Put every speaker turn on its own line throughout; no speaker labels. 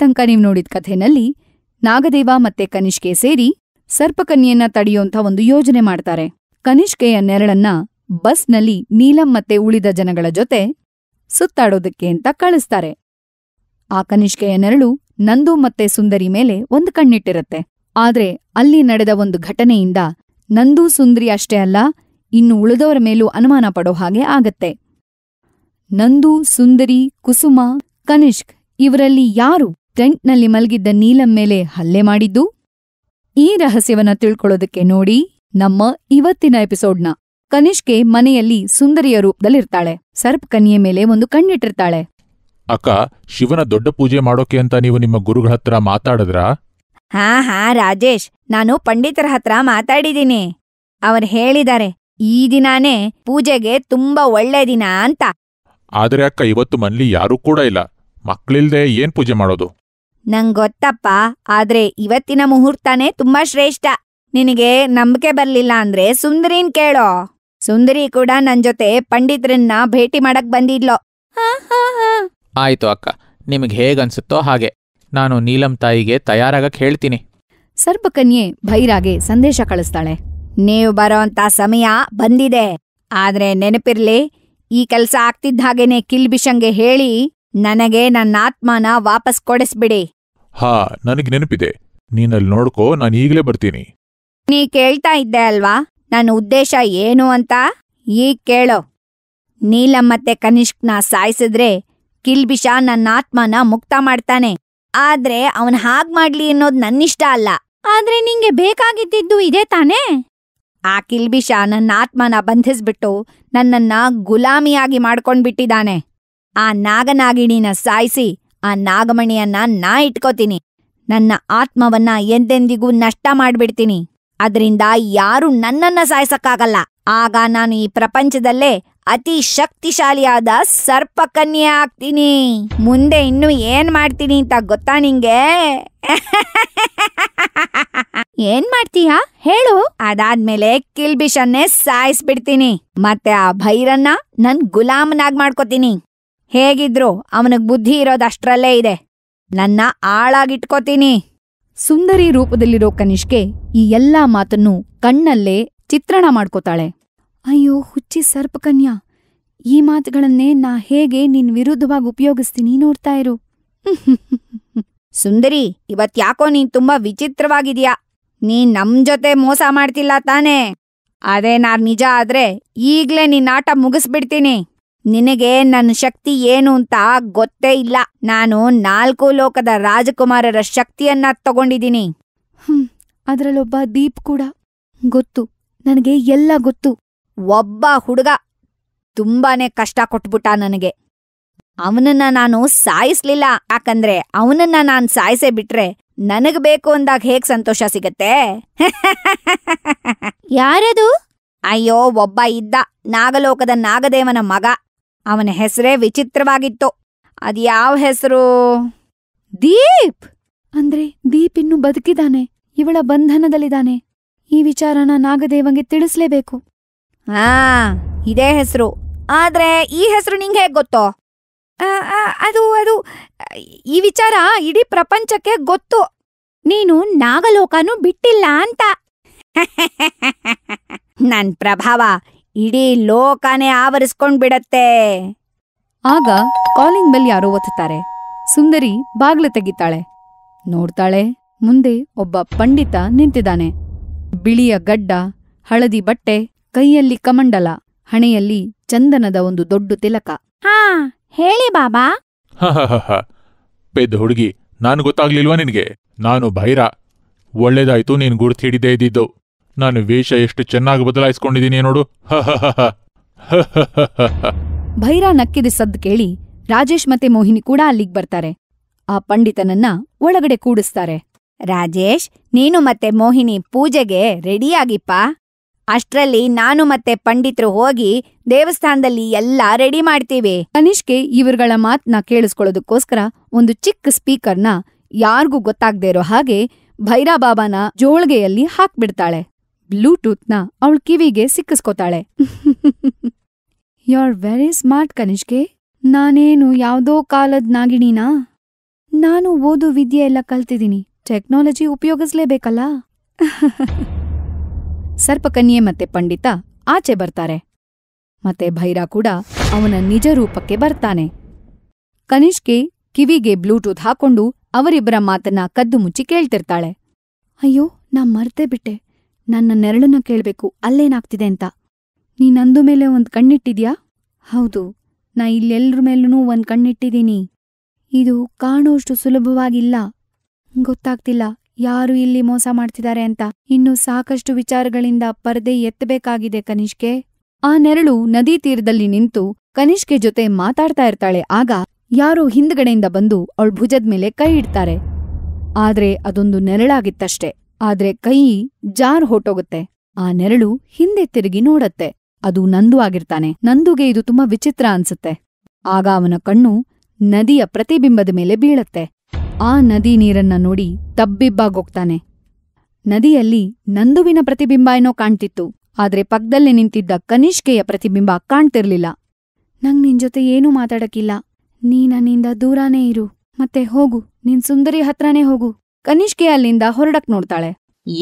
ತನಕ ನೀವ್ ನೋಡಿದ ಕಥೆನಲ್ಲಿ ನಾಗದೇವ ಮತ್ತೆ ಕನಿಷ್ಕೆ ಸೇರಿ ಸರ್ಪಕನ್ಯೆಯನ್ನ ತಡೆಯುವಂತ ಒಂದು ಯೋಜನೆ ಮಾಡ್ತಾರೆ ಕನಿಷ್ಕೆಯ ನೆರಳನ್ನ ಬಸ್ನಲ್ಲಿ ನೀಲಂ ಮತ್ತೆ ಉಳಿದ ಜನಗಳ ಜೊತೆ ಸುತ್ತಾಡೋದಕ್ಕೆ ಅಂತ ಕಳಿಸ್ತಾರೆ ಆ ಕನಿಷ್ಕೆಯ ನೆರಳು ನಂದು ಮತ್ತೆ ಸುಂದರಿ ಮೇಲೆ ಒಂದು ಕಣ್ಣಿಟ್ಟಿರುತ್ತೆ ಆದ್ರೆ ಅಲ್ಲಿ ನಡೆದ ಒಂದು ಘಟನೆಯಿಂದ ನಂದು ಸುಂದರಿ ಅಷ್ಟೇ ಅಲ್ಲ ಇನ್ನು ಉಳಿದವರ ಮೇಲೂ ಅನುಮಾನ ಪಡೋ ಹಾಗೆ ಆಗತ್ತೆ ನಂದು ಸುಂದರಿ ಕುಸುಮ ಕನಿಷ್ಕ್ ಇವರಲ್ಲಿ ಯಾರು ಟೆಂಟ್ನಲ್ಲಿ ಮಲಗಿದ್ದ ನೀಲಂ ಮೇಲೆ ಹಲ್ಲೆ ಮಾಡಿದ್ದು? ಈ ರಹಸ್ಯವನ್ನ ತಿಳ್ಕೊಳ್ಳೋದಕ್ಕೆ ನೋಡಿ ನಮ್ಮ ಇವತ್ತಿನ ಎಪಿಸೋಡ್ನ ಕನಿಷ್ಕೆ ಮನೆಯಲ್ಲಿ ಸುಂದರಿಯ ರೂಪದಲ್ಲಿರ್ತಾಳೆ ಸರ್ಪ್ ಕನಿಯ ಮೇಲೆ ಒಂದು ಕಣ್ಣಿಟ್ಟಿರ್ತಾಳೆ
ಅಕ್ಕ ಶಿವನ ದೊಡ್ಡ ಪೂಜೆ ಮಾಡೋಕೆ ಅಂತ ನೀವು ನಿಮ್ಮ ಗುರುಗಳ ಹತ್ರ ಮಾತಾಡಿದ್ರಾ
ಹಾ ಹಾ ರಾಜೇಶ್ ನಾನು ಪಂಡಿತರ ಹತ್ರ ಮಾತಾಡಿದ್ದೀನಿ ಅವರ್ ಹೇಳಿದ್ದಾರೆ ಈ ದಿನಾನೇ ಪೂಜೆಗೆ ತುಂಬಾ ಒಳ್ಳೆ ದಿನ ಅಂತ
ಆದ್ರೆ ಅಕ್ಕ ಇವತ್ತು ಮನ್ಲಿ ಯಾರೂ ಕೂಡ ಇಲ್ಲ ಮಕ್ಳಿಲ್ದೆ ಏನ್ ಪೂಜೆ ಮಾಡೋದು
ನಂಗೊತ್ತಪ್ಪ, ಆದ್ರೆ ಇವತ್ತಿನ ಮುಹೂರ್ತನೇ ತುಂಬಾ ಶ್ರೇಷ್ಠ. ನಿನಗೆ ನಂಬಿಕೆ ಬರ್ಲಿಲ್ಲ ಅಂದ್ರೆ ಸುಂದರಿನ್ ಕೇಳೋ ಸುಂದರಿ ಕೂಡ ಜೊತೆ ಪಂಡಿತ್ರನ್ನ ಭೇಟಿ ಮಾಡಕ್ ಹಾ
ಆಯ್ತು ಅಕ್ಕ, ನಿಮ್ಗ್ ಹೇಗನ್ಸುತ್ತೋ ಹಾಗೆ. ನಾನು ನೀಲಂ ತಾಯಿಗೆ ತಯಾರಾಗಕ್ ಹೇಳ್ತೀನಿ.
ಸರ್ಪಕನ್ಯೆ ಭೈರಾಗೆ ಸಂದೇಶ ಕಳಿಸ್ತಾಳೆ. ನೀವ್ ಬರೋಂತ ಸಮಯ ಬಂದಿದೆ. ಆದ್ರೆ ನೆನಪಿರ್ಲಿ, ಈ ಕೆಲ್ಸ ಹಾಗೇನೇ ಕಿಲ್ಬಿಷಂಗೆ ಹೇಳಿ ನನಗೆ ನನ್ನ ಆತ್ಮನ ವಾಪಸ್ ಕೊಡಿಸ್ಬಿಡಿ
ಹಾ ನನಗ್ ನೆನಪಿದೆ ನೀನಲ್ಲಿ ನೋಡ್ಕೋ ನಾನು ಈಗಲೇ ಬರ್ತೀನಿ
ನೀ ಕೇಳ್ತಾ ಇದ್ದೆ ಅಲ್ವಾ ನನ್ನ ಉದ್ದೇಶ ಏನು ಅಂತ ಈಗ ಕೇಳೋ ನೀಲಂ ಮತ್ತೆ ಕನಿಷ್ಕ್ನ ಸಾಯಿಸಿದ್ರೆ ಕಿಲ್ಬಿಷ ನನ್ನ ಆತ್ಮನ ಮುಕ್ತ ಮಾಡ್ತಾನೆ ಆದ್ರೆ ಅವನ್ ಹಾಗ್ ಮಾಡ್ಲಿ ಅನ್ನೋದ್ ನನ್ನಿಷ್ಟ ಅಲ್ಲ ಆದ್ರೆ ನಿಂಗೆ ಬೇಕಾಗಿದ್ದಿದ್ದು ಇದೇ ತಾನೇ ಆ ಕಿಲ್ಬಿಷ ನನ್ನ ಆತ್ಮನ ಬಂಧಿಸ್ಬಿಟ್ಟು ನನ್ನನ್ನ ಗುಲಾಮಿಯಾಗಿ ಮಾಡ್ಕೊಂಡ್ಬಿಟ್ಟಿದ್ದಾನೆ ಆ ನಾಗನಾಗಿಣಿನ ಸಾಯಿಸಿ ಆ ನಾಗಮಣಿಯನ್ನ ನಾ ಇಟ್ಕೋತೀನಿ ನನ್ನ ಆತ್ಮವನ್ನ ಎಂದೆಂದಿಗೂ ನಷ್ಟ ಮಾಡ್ಬಿಡ್ತೀನಿ ಅದರಿಂದ ಯಾರೂ ನನ್ನನ್ನ ಸಾಯಿಸಕ್ಕಾಗಲ್ಲ ಆಗ ನಾನು ಈ ಪ್ರಪಂಚದಲ್ಲೇ ಅತಿ ಶಕ್ತಿಶಾಲಿಯಾದ ಸರ್ಪಕನ್ಯೆ ಆಗ್ತೀನಿ ಮುಂದೆ ಇನ್ನು ಏನ್ ಮಾಡ್ತೀನಿ ಅಂತ ಗೊತ್ತಾ ನಿಂಗೆ ಏನ್ ಮಾಡ್ತೀಯಾ ಹೇಳು ಅದಾದ್ಮೇಲೆ ಕಿಲ್ಬಿಷನ್ನೇ ಸಾಯಿಸ್ಬಿಡ್ತೀನಿ ಮತ್ತೆ ಆ ಭೈರನ್ನ ನನ್ ಗುಲಾಮನಾಗ್ ಮಾಡ್ಕೋತೀನಿ ಹೇಗಿದ್ರೂ ಅವನಿಗ್ ಬುದ್ಧಿ ಇರೋದಷ್ಟ್ರಲ್ಲೇ ಇದೆ ನನ್ನ ಆಳಾಗಿಟ್ಕೋತೀನಿ ಸುಂದರಿ ರೂಪದಲ್ಲಿರೋ ಕನಿಷ್ಕೆ ಈ ಎಲ್ಲಾ ಮಾತನ್ನು ಕಣ್ಣಲ್ಲೇ ಚಿತ್ರಣ ಮಾಡ್ಕೋತಾಳೆ ಅಯ್ಯೋ ಹುಚ್ಚಿ ಸರ್ಪಕನ್ಯಾ ಈ ಮಾತುಗಳನ್ನೇ ನಾ ಹೇಗೆ ನಿನ್ ವಿರುದ್ಧವಾಗಿ ಉಪಯೋಗಿಸ್ತೀನಿ ನೋಡ್ತಾ ಇರು ಸುಂದರಿ ಇವತ್ಯಾಕೋ ನೀನ್ ತುಂಬಾ ವಿಚಿತ್ರವಾಗಿದ್ಯಾ ನೀನ್ ನಮ್ ಜೊತೆ ಮೋಸ ಮಾಡ್ತಿಲ್ಲ ತಾನೇ ಅದೇ ನಾನ್ ನಿಜ ಆದ್ರೆ ಈಗ್ಲೇ ನಿನ್ನಾಟ ಮುಗಿಸ್ಬಿಡ್ತೀನಿ ನಿನಗೆ ನನ್ನ ಶಕ್ತಿ ಏನು ಅಂತ ಗೊತ್ತೇ ಇಲ್ಲ ನಾನು ನಾಲ್ಕು ಲೋಕದ ರಾಜಕುಮಾರರ ಶಕ್ತಿಯನ್ನ ತಗೊಂಡಿದ್ದೀನಿ ಹ್ಮ್ ಅದ್ರಲ್ಲೊಬ್ಬ ದೀಪ್ ಕೂಡ ಗೊತ್ತು ನನಗೆ ಎಲ್ಲ ಗೊತ್ತು ಒಬ್ಬ ಹುಡುಗ ತುಂಬಾನೇ ಕಷ್ಟ ಕೊಟ್ಬಿಟ್ಟ ನನಗೆ ಅವನನ್ನ ನಾನು ಸಾಯಿಸ್ಲಿಲ್ಲ ಯಾಕಂದ್ರೆ ಅವನನ್ನ ನಾನ್ ಸಾಯಿಸೇ ಬಿಟ್ರೆ ನನಗ್ ಬೇಕು ಅಂದಾಗ ಹೇಗ್ ಸಂತೋಷ ಸಿಗತ್ತೆ ಯಾರದು ಅಯ್ಯೋ ಒಬ್ಬ ಇದ್ದ ನಾಗಲೋಕದ ನಾಗದೇವನ ಮಗ ಅವನ ಹೆಸರೇ ವಿಚಿತ್ರವಾಗಿತ್ತು ಯಾವ ಹೆಸರು ದೀಪ್ ಅಂದ್ರೆ ದೀಪ್ ಇನ್ನು ಬದುಕಿದ್ದಾನೆ ಇವಳ ಬಂಧನದಲ್ಲಿದ್ದಾನೆ ಈ ವಿಚಾರನ ನಾಗದೇವಂಗೆ ತಿಳಿಸ್ಲೇಬೇಕು ಆ ಇದೇ ಹೆಸರು ಆದ್ರೆ ಈ ಹೆಸರು ನಿಂಗೆ ಹೇಗ್ ಗೊತ್ತೋ ಅದು ಅದು ಈ ವಿಚಾರ ಇಡೀ ಪ್ರಪಂಚಕ್ಕೆ ಗೊತ್ತು ನೀನು ನಾಗಲೋಕನೂ ಬಿಟ್ಟಿಲ್ಲ ಅಂತ ನನ್ ಪ್ರಭಾವ ಇಡೀ ಲೋಕನೇ ಆವರಿಸ್ಕೊಂಡ್ ಬಿಡತ್ತೆ ಆಗ ಕಾಲಿಂಗ್ ಬೆಲ್ ಯಾರೋ ಒತ್ತುತ್ತಾರೆ ಸುಂದರಿ ಬಾಗ್ಲು ತೆಗಿತಾಳೆ ನೋಡ್ತಾಳೆ ಮುಂದೆ ಒಬ್ಬ ಪಂಡಿತ ನಿಂತಿದ್ದಾನೆ ಬಿಳಿಯ ಗಡ್ಡ ಹಳದಿ ಬಟ್ಟೆ ಕೈಯಲ್ಲಿ ಕಮಂಡಲ ಹಣೆಯಲ್ಲಿ ಚಂದನದ ಒಂದು ದೊಡ್ಡ ತಿಲಕ ಹಾ ಹೇಳಿ ಬಾಬಾ
ಪೆದ್ದ ಹುಡುಗಿ ನಾನು ಗೊತ್ತಾಗ್ಲಿಲ್ವಾ ನಿನಗೆ ನಾನು ಭೈರ ಒಳ್ಳೇದಾಯ್ತು ನೀನ್ ಗುರ್ತಿಡಿದೇ ಇದ್ದಿದ್ದು ನಾನು ವೇಷ ಎಷ್ಟು ಚೆನ್ನಾಗಿ ಬದಲಾಯಿಸ್ಕೊಂಡಿದ್ದೀನಿ ನೋಡು
ಭೈರ ನಕ್ಕಿದ ಸದ್ದು ಕೇಳಿ ರಾಜೇಶ್ ಮತ್ತೆ ಮೋಹಿನಿ ಕೂಡ ಅಲ್ಲಿಗ್ ಬರ್ತಾರೆ ಆ ಪಂಡಿತನನ್ನ ಒಳಗಡೆ ಕೂಡಿಸ್ತಾರೆ ರಾಜೇಶ್ ನೀನು ಮತ್ತೆ ಮೋಹಿನಿ ಪೂಜೆಗೆ ರೆಡಿಯಾಗಿಪ್ಪ ಅಷ್ಟ್ರಲ್ಲಿ ನಾನು ಮತ್ತೆ ಪಂಡಿತ್ರು ಹೋಗಿ ದೇವಸ್ಥಾನದಲ್ಲಿ ಎಲ್ಲ ರೆಡಿ ಮಾಡ್ತೀವಿ ಕನಿಷ್ಗೆ ಇವರುಗಳ ಮಾತನ್ನ ಕೇಳಿಸ್ಕೊಳ್ಳೋದಕ್ಕೋಸ್ಕರ ಒಂದು ಚಿಕ್ಕ ಸ್ಪೀಕರ್ನ ಯಾರ್ಗೂ ಗೊತ್ತಾಗ್ದೇ ಇರೋ ಹಾಗೆ ಭೈರಾಬಾಬಾನ ಜೋಳ್ಗೆಯಲ್ಲಿ ಹಾಕ್ಬಿಡ್ತಾಳೆ ಬ್ಲೂಟೂತ್ನ ಅವಳ್ ಕಿವಿಗೆ ಸಿಕ್ಕಿಸ್ಕೋತಾಳೆ ಯಾರ್ ವೆರಿ ಸ್ಮಾರ್ಟ್ ಕನಿಷ್ಕೆ ನಾನೇನು ಯಾವ್ದೋ ಕಾಲದ್ ನಾಗಿಣಿನಾ ನಾನು ಓದು ವಿದ್ಯೆ ಎಲ್ಲ ಕಲ್ತಿದ್ದೀನಿ ಟೆಕ್ನಾಲಜಿ ಉಪಯೋಗಿಸ್ಲೇಬೇಕಲ್ಲ ಸರ್ಪಕನ್ಯೆ ಮತ್ತೆ ಪಂಡಿತ ಆಚೆ ಬರ್ತಾರೆ ಮತ್ತೆ ಭೈರ ಕೂಡ ಅವನ ನಿಜ ರೂಪಕ್ಕೆ ಬರ್ತಾನೆ ಕನಿಷ್ಕೆ ಕಿವಿಗೆ ಬ್ಲೂಟೂತ್ ಹಾಕೊಂಡು ಅವರಿಬ್ಬರ ಮಾತನ್ನ ಕದ್ದು ಮುಚ್ಚಿ ಕೇಳ್ತಿರ್ತಾಳೆ ಅಯ್ಯೋ ನಾ ಮರ್ತೇ ಬಿಟ್ಟೆ ನನ್ನ ನೆರಳನ್ನ ಕೇಳ್ಬೇಕು ಅಲ್ಲೇನಾಗ್ತಿದೆ ಅಂತ ನೀನಂದು ಮೇಲೆ ಒಂದ್ ಕಣ್ಣಿಟ್ಟಿದ್ಯಾ ಹೌದು ನಾ ಇಲ್ಲೆಲ್ಲರ ಮೇಲೂ ಒಂದ್ ಕಣ್ಣಿಟ್ಟಿದ್ದೀನಿ ಇದು ಕಾಣೋಷ್ಟು ಸುಲಭವಾಗಿಲ್ಲ ಗೊತ್ತಾಗ್ತಿಲ್ಲ ಯಾರು ಇಲ್ಲಿ ಮೋಸ ಮಾಡ್ತಿದ್ದಾರೆ ಅಂತ ಇನ್ನು ಸಾಕಷ್ಟು ವಿಚಾರಗಳಿಂದ ಪರದೆ ಎತ್ತಬೇಕಾಗಿದೆ ಕನಿಷ್ಕೆ ಆ ನೆರಳು ನದಿ ತೀರದಲ್ಲಿ ನಿಂತು ಕನಿಷ್ಕೆ ಜೊತೆ ಮಾತಾಡ್ತಾ ಇರ್ತಾಳೆ ಆಗ ಯಾರೋ ಹಿಂದ್ಗಡೆಯಿಂದ ಬಂದು ಅವಳ್ ಭುಜದ ಮೇಲೆ ಕೈ ಇಡ್ತಾರೆ ಆದ್ರೆ ಅದೊಂದು ನೆರಳಾಗಿತ್ತಷ್ಟೇ ಆದ್ರೆ ಕೈ ಜಾರ್ ಹೊರ್ಟೋಗತ್ತೆ ಆ ನೆರಳು ಹಿಂದೆ ತಿರುಗಿ ನೋಡತ್ತೆ ಅದು ನಂದು ಆಗಿರ್ತಾನೆ ನಂದುಗೆ ಇದು ತುಂಬಾ ವಿಚಿತ್ರ ಅನ್ಸುತ್ತೆ ಆಗ ಅವನ ಕಣ್ಣು ನದಿಯ ಪ್ರತಿಬಿಂಬದ ಮೇಲೆ ಬೀಳತ್ತೆ ಆ ನದಿ ನೀರನ್ನ ನೋಡಿ ತಬ್ಬಿಬ್ಬಾಗೋಗ್ತಾನೆ ನದಿಯಲ್ಲಿ ನಂದುವಿನ ಪ್ರತಿಬಿಂಬ ಏನೋ ಕಾಣ್ತಿತ್ತು ಆದ್ರೆ ಪಕ್ದಲ್ಲೇ ನಿಂತಿದ್ದ ಕನಿಷ್ಕೆಯ ಪ್ರತಿಬಿಂಬ ಕಾಣ್ತಿರ್ಲಿಲ್ಲ ನಂಗ್ ನಿನ್ ಜೊತೆ ಏನೂ ಮಾತಾಡಕ್ಕಿಲ್ಲ ನೀ ನನ್ನಿಂದ ದೂರಾನೇ ಇರು ಮತ್ತೆ ಹೋಗು ನಿನ್ ಸುಂದರಿ ಹತ್ರನೇ ಹೋಗು ಕನಿಷ್ಕೆ ಅಲ್ಲಿಂದ ಹೊರಡಕ್ ನೋಡ್ತಾಳೆ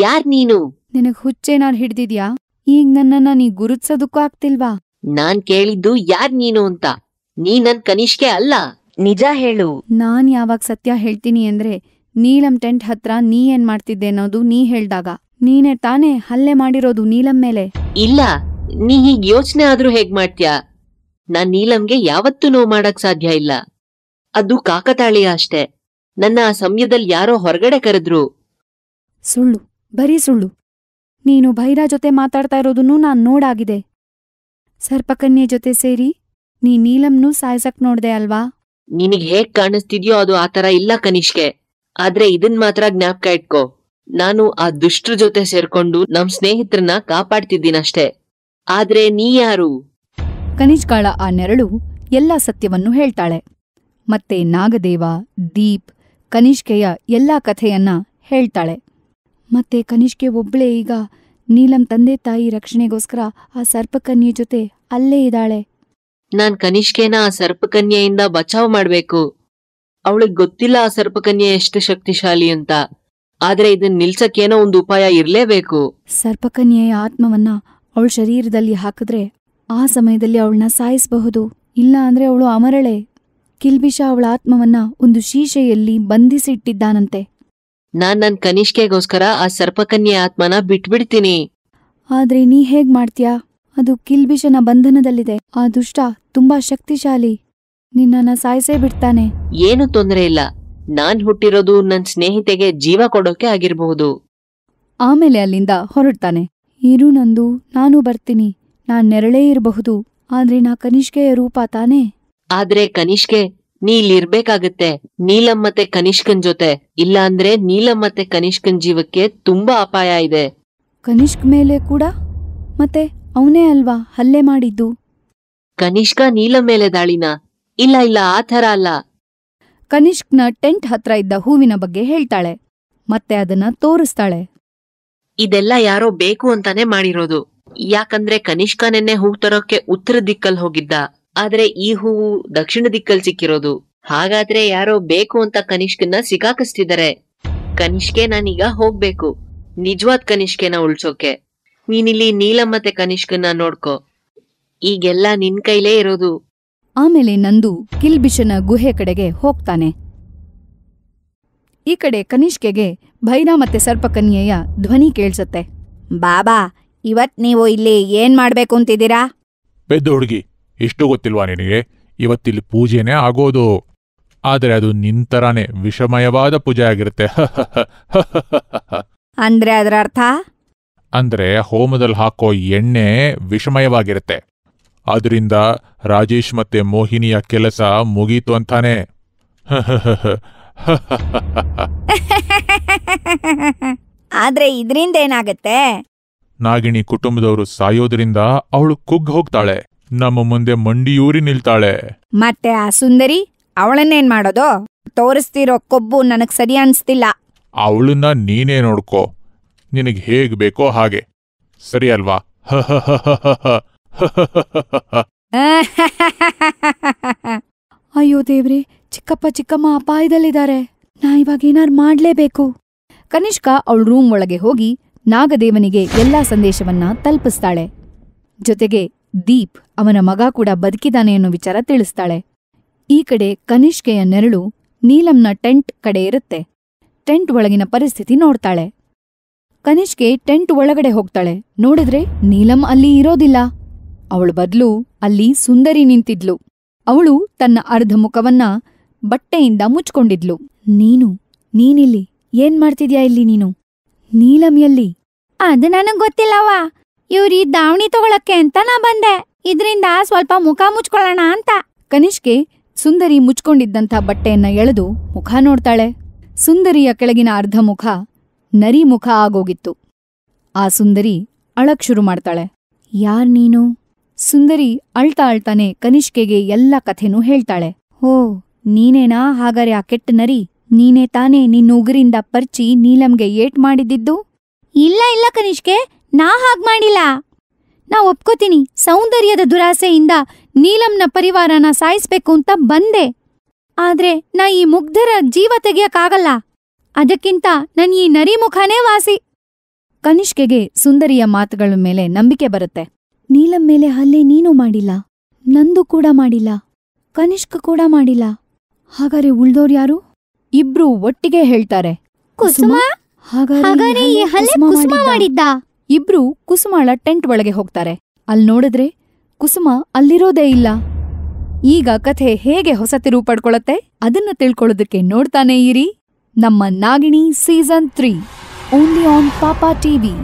ಯಾರ್ ನೀನು ನಿನಗ್ ಹುಚ್ಚೇನಾರ್ ಹಿಡ್ದಿದ್ಯಾ ಈಗ ನನ್ನನ್ನ ನೀ ಗುರುತ್ಸೋದಕ್ಕೂ ಆಗ್ತಿಲ್ವಾ
ನಾನ್ ಕೇಳಿದ್ದು ಯಾರ್ ನೀನು ಅಂತ ನೀ ನನ್ ಕನಿಷ್ಕೆ ಅಲ್ಲ ನಿಜ ಹೇಳು ನಾನ್
ಯಾವಾಗ ಸತ್ಯ ಹೇಳ್ತೀನಿ ಅಂದ್ರೆ ನೀಲಂ ಟೆಂಟ್ ಹತ್ರ ನೀ ಏನ್ ಮಾಡ್ತಿದ್ದೆ ಅನ್ನೋದು ನೀ ಹೇಳ್ದಾಗ ನೀನೇ ತಾನೇ ಹಲ್ಲೆ ಮಾಡಿರೋದು ನೀಲಂ ಮೇಲೆ
ಇಲ್ಲ ನೀ ಹೀಗ್ ಯೋಚನೆ ಆದ್ರೂ ಹೇಗ್ ಮಾಡ್ತ್ಯಾ ನಾನ್ ನೀಲಂಗೆ ಯಾವತ್ತೂ ನೋವು ಮಾಡಕ್ ಸಾಧ್ಯ ಇಲ್ಲ ಅದು ಕಾಕತಾಳೀಯ ಅಷ್ಟೇ ನನ್ನ ಆ ಸಮಯದಲ್ಲಿ ಯಾರೋ ಹೊರಗಡೆ ಕರೆದ್ರು ಸುಳ್ಳು ಬರೀ ಸುಳ್ಳು
ನೀನು ಭೈರ ಜೊತೆ ಮಾತಾಡ್ತಾ ಇರೋದನ್ನು ನಾನ್ ನೋಡಾಗಿದೆ ಸರ್ಪಕನ್ಯೆ ಜೊತೆ ಸೇರಿ ನೀ ನೀಲಂನೂ ಸಾಯ್ಸಕ್ ನೋಡ್ದೆ ಅಲ್ವಾ
ನಿನಗ್ ಹೇಗ್ ಕಾಣಿಸ್ತಿದ್ಯೋ ಅದು ಆತರ ಇಲ್ಲ ಕನಿಷ್ಕೆ ಆದ್ರೆ ಇದನ್ ಮಾತ್ರ ಜ್ಞಾಪಕ ಇಟ್ಕೋ ನಾನು ಆ ದುಷ್ಟ್ರ ಜೊತೆ ಸೇರ್ಕೊಂಡು ನಮ್ ಸ್ನೇಹಿತರನ್ನ ಕಾಪಾಡ್ತಿದ್ದೀನಷ್ಟೇ ಆದ್ರೆ ನೀ ಯಾರು ಕನಿಷ್ಕಾಳ
ಆ ನೆರಳು ಎಲ್ಲ ಸತ್ಯವನ್ನು ಹೇಳ್ತಾಳೆ ಮತ್ತೆ ನಾಗದೇವ ದೀಪ್ ಕನಿಷ್ಕೆಯ ಎಲ್ಲ ಕಥೆಯನ್ನ ಹೇಳ್ತಾಳೆ ಮತ್ತೆ ಕನಿಷ್ಕೆ ಒಬ್ಬಳೇ ಈಗ ನೀಲಂ ತಂದೆ ತಾಯಿ ರಕ್ಷಣೆಗೋಸ್ಕರ ಆ ಸರ್ಪಕನ್ಯೆ ಜೊತೆ ಅಲ್ಲೇ ಇದ್ದಾಳೆ
ನಾನ್ ಕನಿಷ್ಕೆನ ಆ ಸರ್ಪಕನ್ಯೆಯಿಂದ ಬಚಾವ್ ಮಾಡ್ಬೇಕು ಅವಳಿಗ್ ಗೊತ್ತಿಲ್ಲ ಆ ಸರ್ಪಕನ್ಯೆ ಎಷ್ಟು ಶಕ್ತಿಶಾಲಿ ಅಂತ ಆದ್ರೆ ಇದನ್ ನಿಲ್ಸಕ್ಕೇನೋ ಒಂದು ಉಪಾಯ ಇರ್ಲೇಬೇಕು
ಸರ್ಪಕನ್ಯೆಯ ಆತ್ಮವನ್ನ ಅವಳ ಶರೀರದಲ್ಲಿ ಹಾಕಿದ್ರೆ ಆ ಸಮಯದಲ್ಲಿ ಅವಳನ್ನ ಸಾಯಿಸಬಹುದು ಇಲ್ಲ ಅಂದ್ರೆ ಅವಳು ಅಮರಳೆ ಕಿಲ್ಬಿಷ ಅವಳ ಆತ್ಮವನ್ನ ಒಂದು ಶೀಶೆಯಲ್ಲಿ ಬಂಧಿಸಿಟ್ಟಿದ್ದಾನಂತೆ
ನಾನ್ ನನ್ ಕನಿಷ್ಕೆಗೋಸ್ಕರ ಆ ಸರ್ಪಕನ್ಯೆ ಆತ್ಮನ ಬಿಟ್ಬಿಡ್ತೀನಿ
ಆದ್ರೆ ನೀ ಹೇಗ್ ಮಾಡ್ತೀಯಾ ಅದು ಕಿಲ್ಬಿಷನ ಬಂಧನದಲ್ಲಿದೆ ಆ ದುಷ್ಟ ತುಂಬಾ ಶಕ್ತಿಶಾಲಿ ನಿನ್ನನ್ನ ಸಾಯಿಸೇ ಬಿಡ್ತಾನೆ
ಏನು ತೊಂದರೆ ಇಲ್ಲ ನಾನ್ ಹುಟ್ಟಿರೋದು ನನ್ ಸ್ನೇಹಿತೆಗೆ ಜೀವ ಕೊಡೋಕೆ ಆಗಿರ್ಬಹುದು
ಆಮೇಲೆ ಅಲ್ಲಿಂದ ಹೊರಡ್ತಾನೆ ಇರು ನಂದು ನಾನು ಬರ್ತೀನಿ ನಾನ್ ನೆರಳೇ ಇರಬಹುದು ಆದ್ರೆ ನಾ ಕನಿಷ್ಕೆಯ ರೂಪ ತಾನೇ
ಆದ್ರೆ ಕನಿಷ್ಕೆ ನೀ ಇಲ್ಲಿರ್ಬೇಕಾಗತ್ತೆ ನೀಲಂ ಮತ್ತೆ ಕನಿಷ್ಕನ್ ಜೊತೆ ಇಲ್ಲ ಅಂದ್ರೆ ನೀಲಂ ಮತ್ತೆ ಕನಿಷ್ಕನ್ ಜೀವಕ್ಕೆ ತುಂಬಾ ಅಪಾಯ ಇದೆ ಕನಿಷ್ಕ್
ಮೇಲೆ ಕೂಡ ಮತ್ತೆ ಅವನೇ ಅಲ್ವಾ ಹಲ್ಲೆ ಮಾಡಿದ್ದು
ಕನಿಷ್ಕ ನೀಲಂ ಮೇಲೆ ದಾಳಿನ ಇಲ್ಲ ಇಲ್ಲ ಆ ಥರ ಅಲ್ಲ ಕನಿಷ್ಕ್ನ ಟೆಂಟ್
ಹತ್ರ ಇದ್ದ ಹೂವಿನ ಬಗ್ಗೆ ಹೇಳ್ತಾಳೆ ಮತ್ತೆ ಅದನ್ನ ತೋರಿಸ್ತಾಳೆ
ಇದೆಲ್ಲ ಯಾರೋ ಬೇಕು ಅಂತಾನೆ ಮಾಡಿರೋದು ಯಾಕಂದ್ರೆ ಕನಿಷ್ಕ ನೆನ್ನೆ ಹೂ ತರೋಕೆ ಉತ್ತರ ದಿಕ್ಕಲ್ ಹೋಗಿದ್ದ ಆದ್ರೆ ಈ ಹೂವು ದಕ್ಷಿಣ ದಿಕ್ಕಲ್ ಸಿಕ್ಕಿರೋದು ಹಾಗಾದ್ರೆ ಯಾರೋ ಬೇಕು ಅಂತ ಕನಿಷ್ಕನ್ನ ಸಿಕ್ಕಾಕಿಸ್ತಿದ್ದಾರೆ ಕನಿಷ್ಕೆ ನಾನೀಗ ಹೋಗ್ಬೇಕು ನಿಜವಾದ ಕನಿಷ್ಕೆನ ಉಳ್ಸೋಕೆ ನೀನಿಲ್ಲಿ ನೀಲಂ ಮತ್ತೆ ಕನಿಷ್ಕನ್ನ ನೋಡ್ಕೋ ಈಗೆಲ್ಲ ನಿನ್ ಕೈಲೇ ಇರೋದು
ಆಮೇಲೆ ನಂದು ಕಿಲ್ಬಿಷನ ಗುಹೆ ಕಡೆಗೆ ಹೋಗ್ತಾನೆ ಈ ಕಡೆ ಕನಿಷ್ಕೆಗೆ ಭೈರ ಮತ್ತೆ ಸರ್ಪಕನ್ಯೆಯ ಧ್ವನಿ ಕೇಳ್ಸತ್ತೆ ಬಾಬಾ ಇವತ್ ನೀವು ಇಲ್ಲಿ ಏನ್ ಮಾಡ್ಬೇಕು ಅಂತಿದ್ದೀರಾ
ಹುಡುಗಿ ಇಷ್ಟು ಗೊತ್ತಿಲ್ವಾ ನಿನಗೆ ಇವತ್ತಿಲ್ಲಿ ಪೂಜೆನೇ ಆಗೋದು ಆದರೆ ಅದು ನಿಂತರಾನೇ ವಿಷಮಯವಾದ ಪೂಜೆ ಆಗಿರುತ್ತೆ
ಅಂದ್ರೆ ಅದರ ಅರ್ಥ
ಅಂದ್ರೆ ಹೋಮದಲ್ಲಿ ಹಾಕೋ ಎಣ್ಣೆ ವಿಷಮಯವಾಗಿರುತ್ತೆ ಅದರಿಂದ ರಾಜೇಶ್ ಮತ್ತೆ ಮೋಹಿನಿಯ ಕೆಲಸ ಮುಗೀತು ಅಂತಾನೆ
ಆದ್ರೆ ಇದರಿಂದ ಏನಾಗತ್ತೆ
ನಾಗಿಣಿ ಕುಟುಂಬದವರು ಸಾಯೋದ್ರಿಂದ ಅವಳು ಕುಗ್ಗು ಹೋಗ್ತಾಳೆ ನಮ್ಮ ಮುಂದೆ ಮಂಡಿಯೂರಿ ನಿಲ್ತಾಳೆ
ಮತ್ತೆ ಆ ಸುಂದರಿ ಅವಳನ್ನೇನ್ ಮಾಡೋದು ತೋರಿಸ್ತಿರೋ ಕೊಬ್ಬು ನನಗ್ ಸರಿ ಅನ್ಸ್ತಿಲ್ಲ
ಅವಳನ್ನ ನೀನೇ ನೋಡ್ಕೋ ನಿನಗೆ ಹೇಗ್ ಬೇಕೋ ಹಾಗೆ ಸರಿ ಅಲ್ವಾ
ಅಯ್ಯೋ ದೇವ್ರಿ ಚಿಕ್ಕಪ್ಪ ಚಿಕ್ಕಮ್ಮ ಅಪಾಯದಲ್ಲಿದ್ದಾರೆ ನಾ ಇವಾಗ ಏನಾರು ಮಾಡ್ಲೇಬೇಕು ಕನಿಷ್ಕ ಅವಳ ರೂಮ್ ಒಳಗೆ ಹೋಗಿ ನಾಗದೇವನಿಗೆ ಎಲ್ಲಾ ಸಂದೇಶವನ್ನ ತಲುಪಿಸ್ತಾಳೆ ಜೊತೆಗೆ ದೀಪ್ ಅವನ ಮಗ ಕೂಡ ಬದುಕಿದಾನೆ ಅನ್ನೋ ವಿಚಾರ ತಿಳಿಸ್ತಾಳೆ ಈ ಕಡೆ ಕನಿಷ್ಕೆಯ ನೆರಳು ನೀಲಂನ ಟೆಂಟ್ ಕಡೆ ಇರುತ್ತೆ ಟೆಂಟ್ ಒಳಗಿನ ಪರಿಸ್ಥಿತಿ ನೋಡ್ತಾಳೆ ಕನಿಷ್ಕೆ ಟೆಂಟ್ ಒಳಗಡೆ ಹೋಗ್ತಾಳೆ ನೋಡಿದ್ರೆ ನೀಲಂ ಅಲ್ಲಿ ಇರೋದಿಲ್ಲ ಅವಳು ಬದಲು ಅಲ್ಲಿ ಸುಂದರಿ ನಿಂತಿದ್ಲು ಅವಳು ತನ್ನ ಅರ್ಧ ಮುಖವನ್ನ ಬಟ್ಟೆಯಿಂದ ಮುಚ್ಕೊಂಡಿದ್ಲು ನೀನು ನೀನಿಲ್ಲಿ ಏನ್ ಮಾಡ್ತಿದ್ಯಾ ಇಲ್ಲಿ ನೀನು ನೀಲಂ ಎಲ್ಲಿ ಅದು ನನಗ್ ಗೊತ್ತಿಲ್ಲವಾ ಇವ್ರೀ ದಾವಣಿ ತಗೊಳಕ್ಕೆ ಅಂತ ನಾ ಬಂದೆ ಇದರಿಂದ ಸ್ವಲ್ಪ ಮುಖ ಮುಚ್ಕೊಳ್ಳೋಣ ಅಂತ ಕನಿಷ್ಕೆ ಸುಂದರಿ ಮುಚ್ಕೊಂಡಿದ್ದಂಥ ಬಟ್ಟೆಯನ್ನ ಎಳೆದು ಮುಖ ನೋಡ್ತಾಳೆ ಸುಂದರಿಯ ಕೆಳಗಿನ ಅರ್ಧ ಮುಖ ನರಿ ಮುಖ ಆಗೋಗಿತ್ತು ಆ ಸುಂದರಿ ಅಳಕ್ ಶುರು ಮಾಡ್ತಾಳೆ ಯಾರ್ ನೀನು ಸುಂದರಿ ಅಳ್ತಾ ಅಳ್ತಾನೆ ಕನಿಷ್ಕೆಗೆ ಎಲ್ಲ ಕಥೆನೂ ಹೇಳ್ತಾಳೆ ಹೋ ನೀನೇನಾ ಹಾಗಾರೆ ಆ ಕೆಟ್ಟ ನರಿ ನೀನೇ ತಾನೇ ನಿನ್ನ ಉಗುರಿಂದ ಪರ್ಚಿ ನೀಲಂಗೆ ಏಟ್ ಮಾಡಿದ್ದು ಇಲ್ಲ ಇಲ್ಲ ಕನಿಷ್ಕೆ ನಾ ಹಾಗ್ ಮಾಡಿಲ್ಲ ನಾ ಒಪ್ಕೋತೀನಿ ಸೌಂದರ್ಯದ ದುರಾಸೆಯಿಂದ ನೀಲಂನ ಪರಿವಾರನ ಸಾಯಿಸ್ಬೇಕು ಅಂತ ಬಂದೆ ಆದ್ರೆ ನಾ ಈ ಮುಗ್ಧರ ಜೀವ ತೆಗೆಯಕ್ಕಾಗಲ್ಲ ಅದಕ್ಕಿಂತ ನನ್ ಈ ನರಿಮುಖನೇ ವಾಸಿ ಕನಿಷ್ಕೆಗೆ ಸುಂದರಿಯ ಮಾತುಗಳ ಮೇಲೆ ನಂಬಿಕೆ ಬರುತ್ತೆ ನೀಲಂ ಮೇಲೆ ಹಲ್ಲೆ ನೀನು ಮಾಡಿಲ್ಲ ನಂದು ಕೂಡ ಮಾಡಿಲ್ಲ ಕನಿಷ್ಕ ಕೂಡ ಮಾಡಿಲ್ಲ ಹಾಗಾದ್ರೆ ಉಳ್ದೋರ್ ಯಾರು ಇಬ್ರು ಒಟ್ಟಿಗೆ ಹೇಳ್ತಾರೆ ಮಾಡಿದ್ದ ಇಬ್ರು ಕುಸುಮಾಳ ಟೆಂಟ್ ಒಳಗೆ ಹೋಗ್ತಾರೆ ಅಲ್ ನೋಡಿದ್ರೆ ಕುಸುಮ ಅಲ್ಲಿರೋದೇ ಇಲ್ಲ ಈಗ ಕಥೆ ಹೇಗೆ ಹೊಸ ತಿರುವು ಪಡ್ಕೊಳತ್ತೆ ಅದನ್ನ ತಿಳ್ಕೊಳ್ಳೋದಕ್ಕೆ ನೋಡ್ತಾನೇ ಇರಿ ನಮ್ಮ Nagini season three only on ಪಾಪಾ ಟಿವಿ